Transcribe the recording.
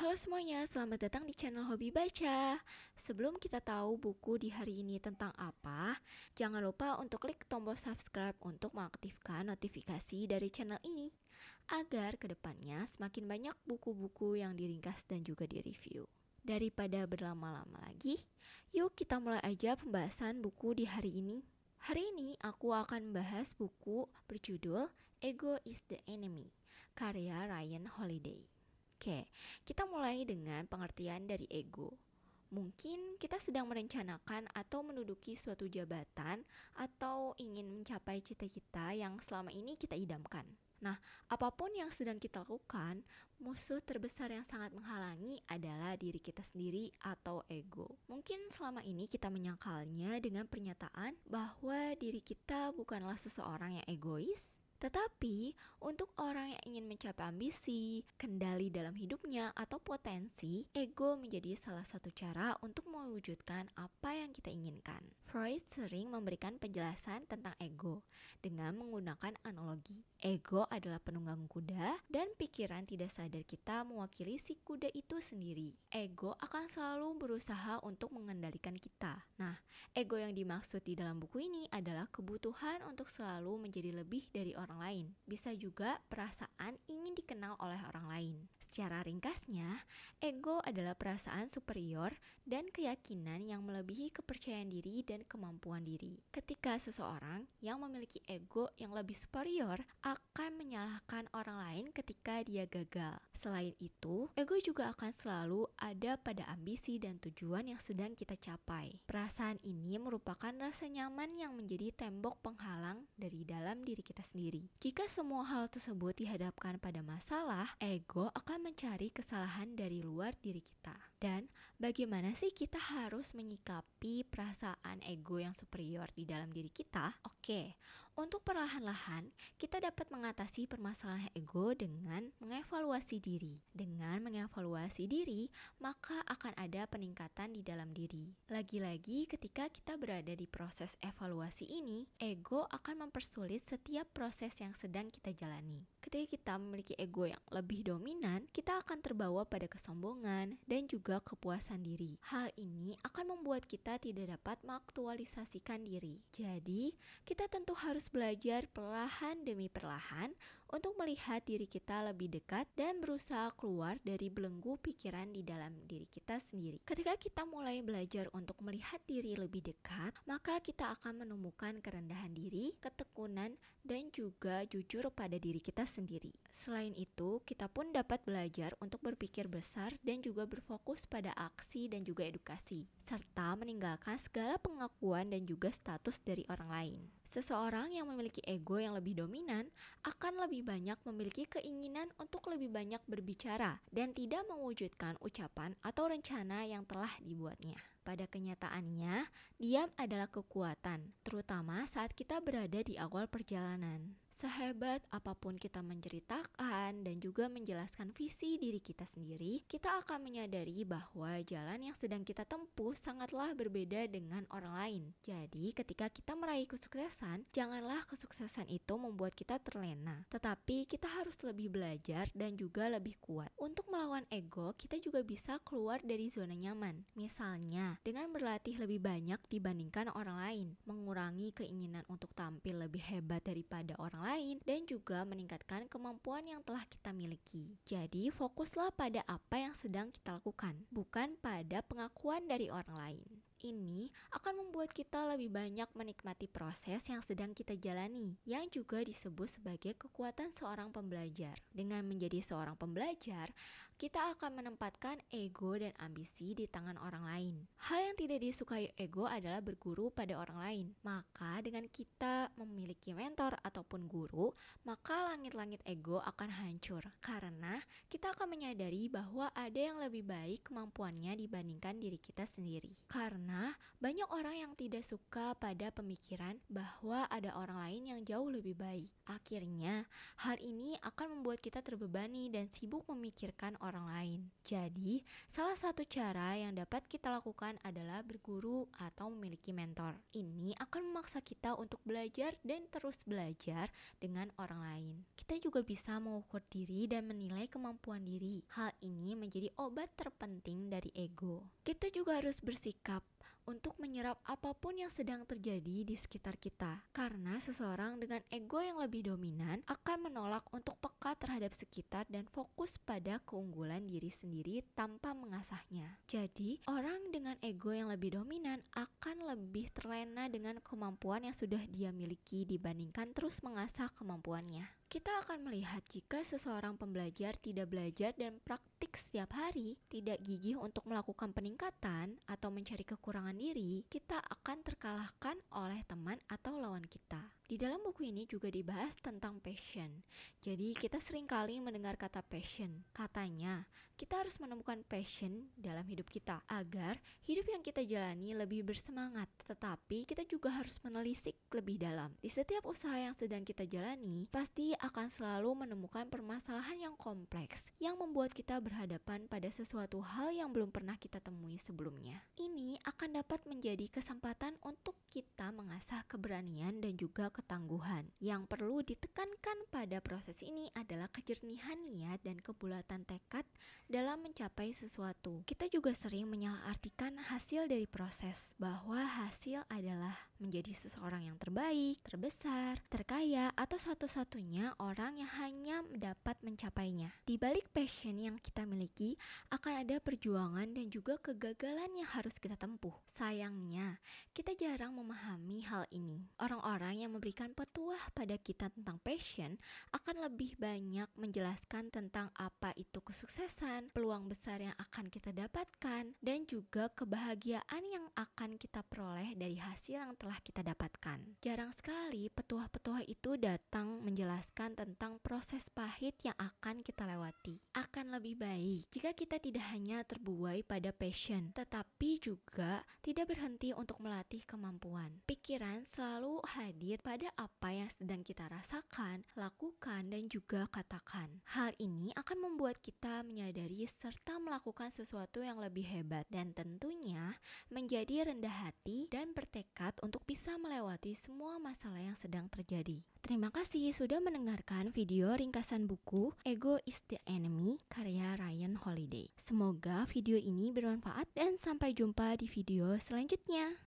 Halo semuanya, selamat datang di channel Hobi Baca. Sebelum kita tahu buku di hari ini tentang apa, jangan lupa untuk klik tombol subscribe untuk mengaktifkan notifikasi dari channel ini, agar kedepannya semakin banyak buku-buku yang diringkas dan juga direview. Daripada berlama-lama lagi, yuk kita mulai aja pembahasan buku di hari ini. Hari ini aku akan membahas buku berjudul Ego is the Enemy, karya Ryan Holiday. Oke, kita mulai dengan pengertian dari ego. Mungkin kita sedang merencanakan atau menduduki suatu jabatan atau ingin mencapai cita-cita yang selama ini kita idamkan. Nah, apapun yang sedang kita lakukan, musuh terbesar yang sangat menghalangi adalah diri kita sendiri atau ego. Mungkin selama ini kita menyangkalnya dengan pernyataan bahwa diri kita bukanlah seseorang yang egois, tetapi, untuk orang yang ingin mencapai ambisi, kendali dalam hidupnya, atau potensi, ego menjadi salah satu cara untuk mewujudkan apa yang kita inginkan. Freud sering memberikan penjelasan tentang ego dengan menggunakan analogi. Ego adalah penunggang kuda, dan pikiran tidak sadar kita mewakili si kuda itu sendiri. Ego akan selalu berusaha untuk mengendalikan kita. Nah, ego yang dimaksud di dalam buku ini adalah kebutuhan untuk selalu menjadi lebih dari orang orang lain, bisa juga perasaan ingin dikenal oleh orang lain. Secara ringkasnya, ego adalah perasaan superior dan keyakinan yang melebihi kepercayaan diri dan kemampuan diri. Ketika seseorang yang memiliki ego yang lebih superior akan menyalahkan orang lain ketika dia gagal. Selain itu, ego juga akan selalu ada pada ambisi dan tujuan yang sedang kita capai. Perasaan ini merupakan rasa nyaman yang menjadi tembok penghalang dari dalam diri kita sendiri. Jika semua hal tersebut dihadapkan pada masalah, ego akan mencari kesalahan dari luar diri kita. Dan bagaimana sih kita harus menyikapi perasaan ego yang superior di dalam diri kita? Oke, untuk perlahan-lahan kita dapat mengatasi permasalahan ego dengan mengevaluasi diri. Dengan mengevaluasi diri, maka akan ada peningkatan di dalam diri. Lagi-lagi ketika kita berada di proses evaluasi ini, ego akan mempersulit setiap proses yang sedang kita jalani ketika kita memiliki ego yang lebih dominan, kita akan terbawa pada kesombongan dan juga kepuasan diri. Hal ini akan membuat kita tidak dapat mengaktualisasikan diri. Jadi, kita tentu harus belajar perlahan demi perlahan untuk melihat diri kita lebih dekat dan berusaha keluar dari belenggu pikiran di dalam diri kita sendiri. Ketika kita mulai belajar untuk melihat diri lebih dekat, maka kita akan menemukan kerendahan diri, ketekunan, dan juga jujur pada diri kita sendiri. Selain itu, kita pun dapat belajar untuk berpikir besar dan juga berfokus pada aksi dan juga edukasi, serta meninggalkan segala pengakuan dan juga status dari orang lain. Seseorang yang memiliki ego yang lebih dominan akan lebih banyak memiliki keinginan untuk lebih banyak berbicara dan tidak mewujudkan ucapan atau rencana yang telah dibuatnya. Pada kenyataannya, diam adalah kekuatan, terutama saat kita berada di awal perjalanan. Sehebat apapun kita menceritakan dan juga menjelaskan visi diri kita sendiri, kita akan menyadari bahwa jalan yang sedang kita tempuh sangatlah berbeda dengan orang lain. Jadi, ketika kita meraih kesuksesan, janganlah kesuksesan itu membuat kita terlena, tetapi kita harus lebih belajar dan juga lebih kuat. Untuk melawan ego, kita juga bisa keluar dari zona nyaman. Misalnya, dengan berlatih lebih banyak dibandingkan orang lain, mengurangi keinginan untuk tampil lebih hebat daripada orang orang lain dan juga meningkatkan kemampuan yang telah kita miliki. Jadi, fokuslah pada apa yang sedang kita lakukan, bukan pada pengakuan dari orang lain ini akan membuat kita lebih banyak menikmati proses yang sedang kita jalani, yang juga disebut sebagai kekuatan seorang pembelajar. Dengan menjadi seorang pembelajar, kita akan menempatkan ego dan ambisi di tangan orang lain. Hal yang tidak disukai ego adalah berguru pada orang lain. Maka dengan kita memiliki mentor ataupun guru, maka langit-langit ego akan hancur karena kita akan menyadari bahwa ada yang lebih baik kemampuannya dibandingkan diri kita sendiri. Karena banyak orang yang tidak suka pada pemikiran bahwa ada orang lain yang jauh lebih baik. Akhirnya, hal ini akan membuat kita terbebani dan sibuk memikirkan orang orang lain. Jadi, salah satu cara yang dapat kita lakukan adalah berguru atau memiliki mentor. Ini akan memaksa kita untuk belajar dan terus belajar dengan orang lain. Kita juga bisa mengukur diri dan menilai kemampuan diri. Hal ini menjadi obat terpenting dari ego. Kita juga harus bersikap untuk menyerap apapun yang sedang terjadi di sekitar kita. Karena seseorang dengan ego yang lebih dominan akan menolak untuk peka terhadap sekitar dan fokus pada keunggulan diri sendiri tanpa mengasahnya. Jadi, orang dengan ego yang lebih dominan akan lebih terlena dengan kemampuan yang sudah dia miliki dibandingkan terus mengasah kemampuannya kita akan melihat jika seseorang pembelajar tidak belajar dan praktik setiap hari, tidak gigih untuk melakukan peningkatan atau mencari kekurangan diri, kita akan terkalahkan oleh teman atau lawan kita. Di dalam buku ini juga dibahas tentang passion. Jadi kita seringkali mendengar kata passion. Katanya, kita harus menemukan passion dalam hidup kita agar hidup yang kita jalani lebih bersemangat. Tetapi kita juga harus menelisik lebih dalam. Di setiap usaha yang sedang kita jalani, pasti akan selalu menemukan permasalahan yang kompleks yang membuat kita berhadapan pada sesuatu hal yang belum pernah kita temui sebelumnya. Ini akan dapat menjadi kesempatan untuk kita mengasah keberanian dan juga ketangguhan. Yang perlu ditekankan pada proses ini adalah kejernihan niat dan kebulatan tekad dalam mencapai sesuatu. Kita juga sering menyalahartikan hasil dari proses, bahwa hasil adalah menjadi seseorang yang terbaik, terbesar, terkaya, atau satu-satunya orang yang hanya dapat mencapainya. Di balik passion yang kita miliki, akan ada perjuangan dan juga kegagalan yang harus kita tempuh. Sayangnya, kita jarang memahami hal ini. Orang-orang yang memberikan petuah pada kita tentang passion akan lebih banyak menjelaskan tentang apa itu kesuksesan kesempatan, peluang besar yang akan kita dapatkan, dan juga kebahagiaan yang akan kita peroleh dari hasil yang telah kita dapatkan. Jarang sekali petuah-petuah itu datang menjelaskan tentang proses pahit yang akan kita lewati. Akan lebih baik jika kita tidak hanya terbuai pada passion, tetapi juga tidak berhenti untuk melatih kemampuan. Pikiran selalu hadir pada apa yang sedang kita rasakan, lakukan, dan juga katakan. Hal ini akan membuat kita menyadari diri serta melakukan sesuatu yang lebih hebat dan tentunya menjadi rendah hati dan bertekad untuk bisa melewati semua masalah yang sedang terjadi. Terima kasih sudah mendengarkan video ringkasan buku Ego is the Enemy karya Ryan Holiday. Semoga video ini bermanfaat dan sampai jumpa di video selanjutnya.